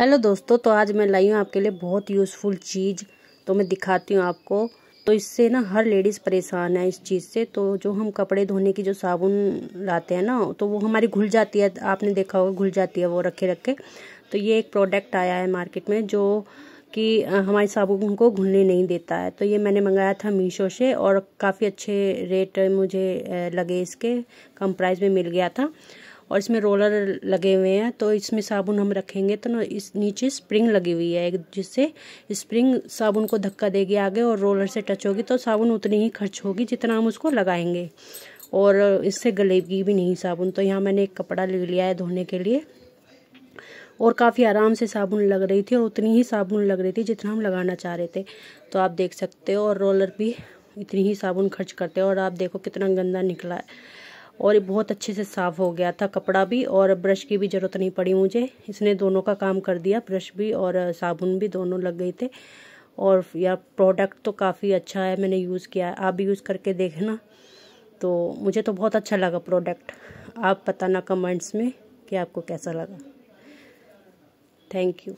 hello दोस्तों तो आज मैं लाई हूँ आपके लिए बहुत यूज़फुल चीज़ तो मैं दिखाती हूँ आपको तो इससे ना हर लेडीज़ परेशान है इस चीज़ से तो जो हम कपड़े धोने की जो साबुन लाते हैं ना तो वो हमारी घुल जाती है आपने देखा होगा घुल जाती है वो रखे रखे तो ये एक प्रोडक्ट आया है मार्केट में जो कि हमारे साबुन को घुलने नहीं देता है तो ये मैंने मंगाया था मीशो से और काफ़ी अच्छे रेट मुझे लगे इसके कम प्राइस में मिल गया था और इसमें रोलर लगे हुए हैं तो इसमें साबुन हम रखेंगे तो ना इस नीचे स्प्रिंग लगी हुई है जिससे स्प्रिंग साबुन को धक्का देगी आगे और रोलर से टच होगी तो साबुन उतनी ही खर्च होगी जितना हम उसको लगाएंगे और इससे गलेगी भी नहीं साबुन तो यहाँ मैंने एक कपड़ा ले लिया है धोने के लिए और काफ़ी आराम से साबुन लग रही थी और उतनी ही साबुन लग रही थी जितना हम लगाना चाह रहे थे तो आप देख सकते हो और रोलर भी इतनी ही साबुन खर्च करते हो और आप देखो कितना गंदा निकला है और बहुत अच्छे से साफ़ हो गया था कपड़ा भी और ब्रश की भी ज़रूरत नहीं पड़ी मुझे इसने दोनों का काम कर दिया ब्रश भी और साबुन भी दोनों लग गए थे और यार प्रोडक्ट तो काफ़ी अच्छा है मैंने यूज़ किया है आप भी यूज़ करके देखना तो मुझे तो बहुत अच्छा लगा प्रोडक्ट आप बताना कमेंट्स में कि आपको कैसा लगा थैंक यू